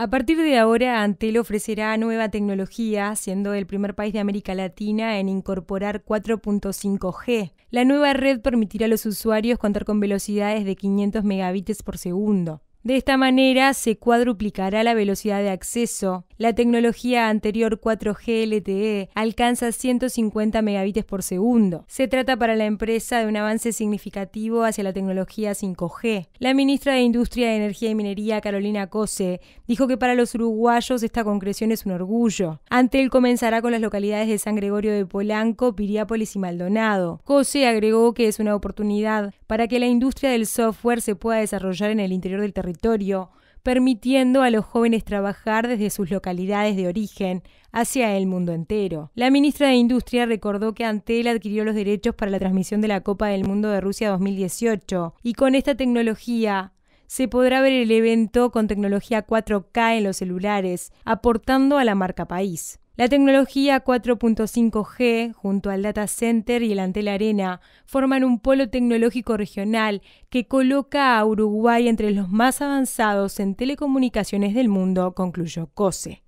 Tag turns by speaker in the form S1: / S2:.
S1: A partir de ahora, Antel ofrecerá nueva tecnología, siendo el primer país de América Latina en incorporar 4.5G. La nueva red permitirá a los usuarios contar con velocidades de 500 megabits por segundo. De esta manera se cuadruplicará la velocidad de acceso. La tecnología anterior 4G LTE alcanza 150 megabits por segundo. Se trata para la empresa de un avance significativo hacia la tecnología 5G. La ministra de Industria, Energía y Minería, Carolina Cose, dijo que para los uruguayos esta concreción es un orgullo. Ante él comenzará con las localidades de San Gregorio de Polanco, Piriápolis y Maldonado. Cose agregó que es una oportunidad para que la industria del software se pueda desarrollar en el interior del territorio territorio, permitiendo a los jóvenes trabajar desde sus localidades de origen hacia el mundo entero. La ministra de Industria recordó que Antel adquirió los derechos para la transmisión de la Copa del Mundo de Rusia 2018 y con esta tecnología se podrá ver el evento con tecnología 4K en los celulares, aportando a la marca país. La tecnología 4.5G, junto al data center y el antelarena, Arena, forman un polo tecnológico regional que coloca a Uruguay entre los más avanzados en telecomunicaciones del mundo, concluyó COSE.